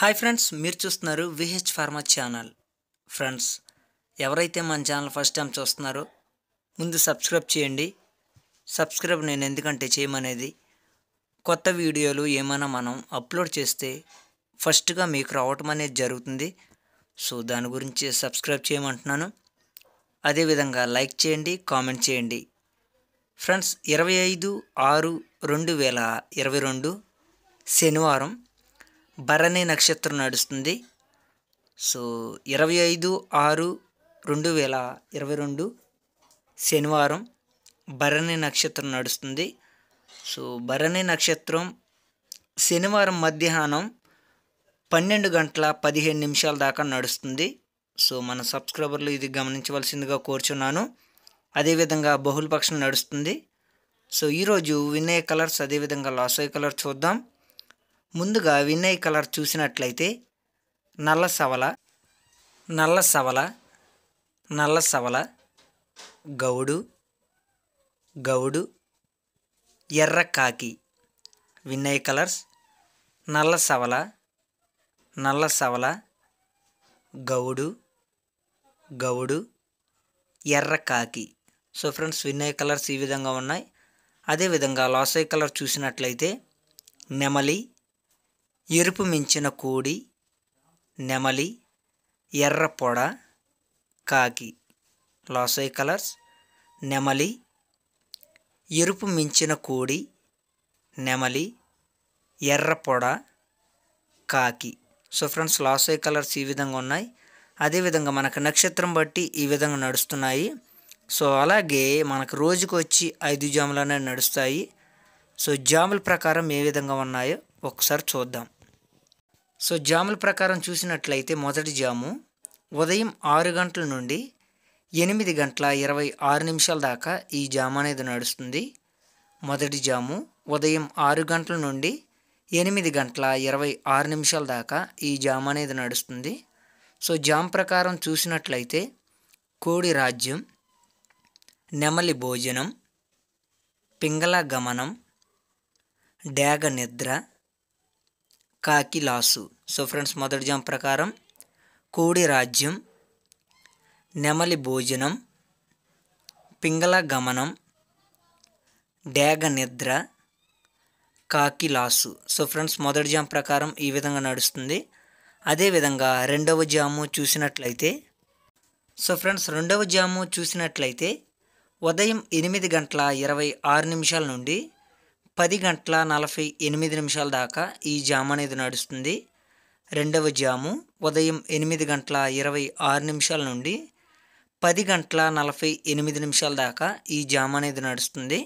hi friends మీరు చూస్తున్నారు VH pharma channel friends ఎవరైతే మన ఛానల్ ఫస్ట్ టైం చూస్తున్నారో ముందు సబ్స్క్రైబ్ చేయండి సబ్స్క్రైబ్ నేను ఎందుకంటే చేయమనేది కొత్త వీడియోలు ఏమైనా మనం అప్లోడ్ చేస్తే ఫస్ట్గా మీకు రావటం అనేది జరుగుతుంది సో దాని గురించి సబ్స్క్రైబ్ చేయమంటున్నాను అదేవిధంగా లైక్ చేయండి కామెంట్ చేయండి ఫ్రెండ్స్ ఇరవై ఐదు ఆరు రెండు వేల ఇరవై రెండు శనివారం భరణి నక్షత్రం నడుస్తుంది సో ఇరవై ఐదు ఆరు రెండు వేల ఇరవై రెండు శనివారం భరణి నక్షత్రం నడుస్తుంది సో భరణి నక్షత్రం శనివారం మధ్యాహ్నం పన్నెండు గంటల పదిహేను నిమిషాల దాకా నడుస్తుంది సో మన సబ్స్క్రైబర్లు ఇది గమనించవలసిందిగా కోరుచున్నాను అదేవిధంగా బహుళపక్షం నడుస్తుంది సో ఈరోజు వినయ కలర్స్ అదేవిధంగా లాసోయ్ కలర్ చూద్దాం ముందుగా వినయ్ కలర్ చూసినట్లయితే నల్ల సవల నల్ల సవల నల్ల సవల గౌడు గౌడు ఎర్ర కాకి వినయ్ కలర్స్ నల్ల సవల నల్ల సవల గౌడు గౌడు ఎర్ర కాకి సో ఫ్రెండ్స్ వినయ్ కలర్స్ ఈ విధంగా ఉన్నాయి అదేవిధంగా లాసై కలర్ చూసినట్లయితే నెమలి ఎరుపు మించిన కోడి నెమలి ఎర్ర పొడ కాకి లాసై కలర్స్ నెమలి ఎరుపు మించిన కోడి నెమలి ఎర్ర పొడ కాకి సో ఫ్రెండ్స్ లాసై కలర్స్ ఈ విధంగా ఉన్నాయి అదేవిధంగా మనకు నక్షత్రం బట్టి ఈ విధంగా నడుస్తున్నాయి సో అలాగే మనకు రోజుకు వచ్చి ఐదు జాములు అనేవి నడుస్తాయి సో జాముల ప్రకారం ఏ విధంగా ఉన్నాయో ఒకసారి చూద్దాం సో జాముల ప్రకారం చూసినట్లయితే మొదటి జాము ఉదయం ఆరు గంటల నుండి ఎనిమిది గంటల ఇరవై ఆరు నిమిషాల దాకా ఈ జాము అనేది నడుస్తుంది మొదటి జాము ఉదయం ఆరు గంటల నుండి ఎనిమిది గంటల ఇరవై ఆరు నిమిషాల దాకా ఈ జాము అనేది నడుస్తుంది సో జామ్ ప్రకారం చూసినట్లయితే కోడి రాజ్యం నెమలి భోజనం పింగళ గమనం డేగ నిద్ర కాకి లాసు సో ఫ్రెండ్స్ మొదటి జామ్ ప్రకారం కోడి రాజ్యం నెమలి భోజనం పింగళ గమనం డేగ నిద్ర కాకి లాసు సో ఫ్రెండ్స్ మొదటి జామ్ ప్రకారం ఈ విధంగా నడుస్తుంది అదేవిధంగా రెండవ జాము చూసినట్లయితే సో ఫ్రెండ్స్ రెండవ జాము చూసినట్లయితే ఉదయం ఎనిమిది గంటల ఇరవై ఆరు నిమిషాల నుండి పది గంటల నలభై ఎనిమిది నిమిషాల దాకా ఈ జామ్ అనేది నడుస్తుంది రెండవ జాము ఉదయం ఎనిమిది గంటల ఇరవై ఆరు నిమిషాల నుండి పది గంటల నలభై ఎనిమిది నిమిషాల దాకా ఈ జామ్ అనేది నడుస్తుంది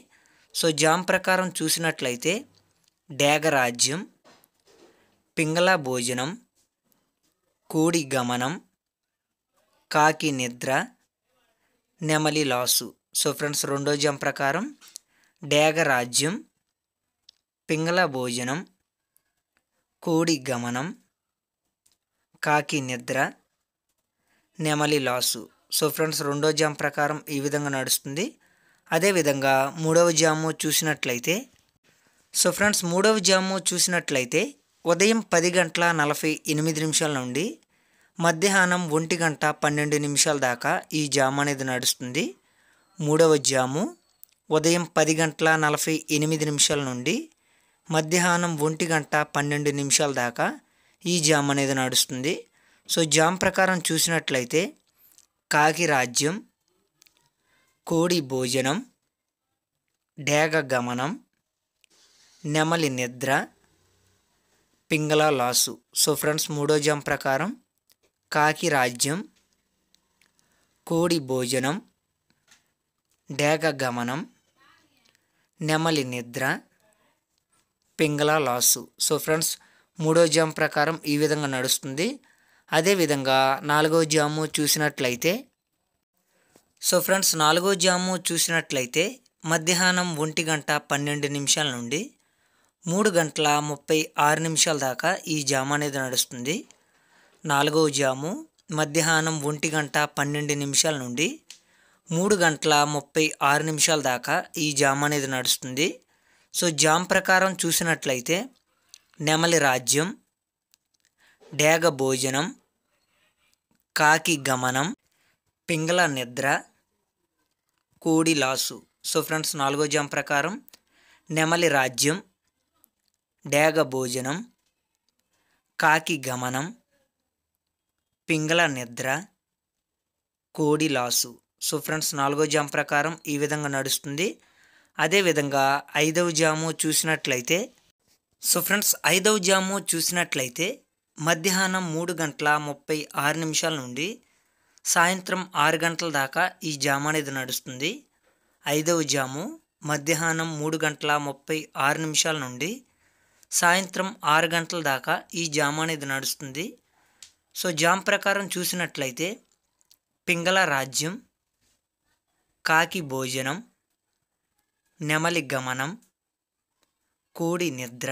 సో జామ్ ప్రకారం చూసినట్లయితే డేగరాజ్యం పింగళ భోజనం కోడి గమనం కాకి నిద్ర నెమలి లాసు సో ఫ్రెండ్స్ రెండో జామ్ ప్రకారం డేగరాజ్యం పింగళ భోజనం కోడి గమనం కాకి నిద్ర నెమలి లాసు సో ఫ్రెండ్స్ రెండో జామ్ ప్రకారం ఈ విధంగా నడుస్తుంది అదేవిధంగా మూడవ జాము చూసినట్లయితే సో ఫ్రెండ్స్ మూడవ జాము చూసినట్లయితే ఉదయం పది గంటల నలభై ఎనిమిది నిమిషాల నుండి మధ్యాహ్నం ఒంటి గంట పన్నెండు నిమిషాల దాకా ఈ జాము అనేది నడుస్తుంది మూడవ జాము ఉదయం పది గంటల నలభై ఎనిమిది నిమిషాల నుండి మధ్యాహ్నం ఒంటి గంట పన్నెండు నిమిషాల దాకా ఈ జామ్ అనేది నడుస్తుంది సో జామ్ ప్రకారం చూసినట్లయితే కాకి రాజ్యం కోడి భోజనం డేగ గమనం నెమలి నిద్ర పింగళ లాసు సో ఫ్రెండ్స్ మూడో జామ్ ప్రకారం కాకి రాజ్యం కోడి భోజనం డేగ గమనం నెమలి నిద్ర పింగళ లాసు సో ఫ్రెండ్స్ మూడో జామ్ ప్రకారం ఈ విధంగా నడుస్తుంది అదేవిధంగా నాలుగో జాము చూసినట్లయితే సో ఫ్రెండ్స్ నాలుగో జాము చూసినట్లయితే మధ్యాహ్నం ఒంటి గంట పన్నెండు నిమిషాల నుండి మూడు గంటల ముప్పై ఆరు నిమిషాల దాకా ఈ జాము అనేది నడుస్తుంది నాలుగవ జాము మధ్యాహ్నం ఒంటి గంట పన్నెండు నిమిషాల నుండి మూడు గంటల ముప్పై ఆరు నిమిషాల దాకా ఈ జాము అనేది నడుస్తుంది సో జామ్ ప్రకారం చూసినట్లయితే నెమలి రాజ్యం డేగ భోజనం కాకి గమనం పింగళ నిద్ర కోడి లాసు సో ఫ్రెండ్స్ నాలుగో జామ్ ప్రకారం నెమలి రాజ్యం డేగ భోజనం కాకి గమనం పింగళ నిద్ర కోడి లాసు సో ఫ్రెండ్స్ నాలుగో జామ్ ప్రకారం ఈ విధంగా నడుస్తుంది అదేవిధంగా ఐదవ జాము చూసినట్లయితే సో ఫ్రెండ్స్ ఐదవ జాము చూసినట్లయితే మధ్యాహ్నం మూడు గంటల ముప్పై ఆరు నిమిషాల నుండి సాయంత్రం ఆరు గంటల దాకా ఈ జామ అనేది నడుస్తుంది ఐదవ జాము మధ్యాహ్నం మూడు గంటల ముప్పై ఆరు నిమిషాల నుండి సాయంత్రం ఆరు గంటల దాకా ఈ జామ అనేది నడుస్తుంది సో జామ్ ప్రకారం చూసినట్లయితే పింగళ రాజ్యం కాకి భోజనం నెమలి గమనం కోడి నిద్ర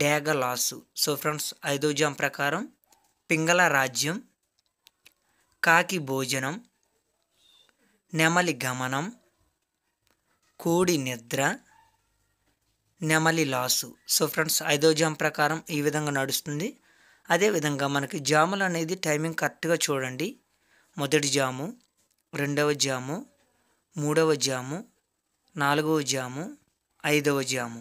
డేగలాసు సో ఫ్రెండ్స్ ఐదో జాం ప్రకారం పింగళ రాజ్యం కాకి భోజనం నెమలి గమనం కోడి నిద్ర నెమలి లాసు సో ఫ్రెండ్స్ ఐదో జామ్ ప్రకారం ఈ విధంగా నడుస్తుంది అదేవిధంగా మనకి జాములు అనేది టైమింగ్ కరెక్ట్గా చూడండి మొదటి జాము రెండవ జాము మూడవ జాము నాలుగవ జాము ఐదవ జాము